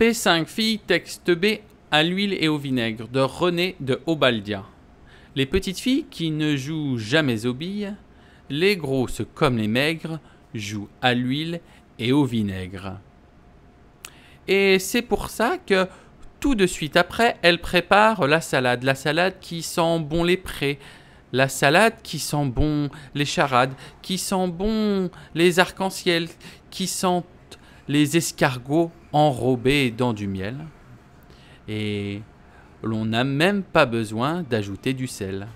P5 filles texte B à l'huile et au vinaigre de René de Obaldia. Les petites filles qui ne jouent jamais aux billes, les grosses comme les maigres jouent à l'huile et au vinaigre. Et c'est pour ça que tout de suite après, elles prépare la salade, la salade qui sent bon les prés, la salade qui sent bon les charades, qui sent bon les arcs-en-ciel, qui sent les escargots enrobés dans du miel, et l'on n'a même pas besoin d'ajouter du sel.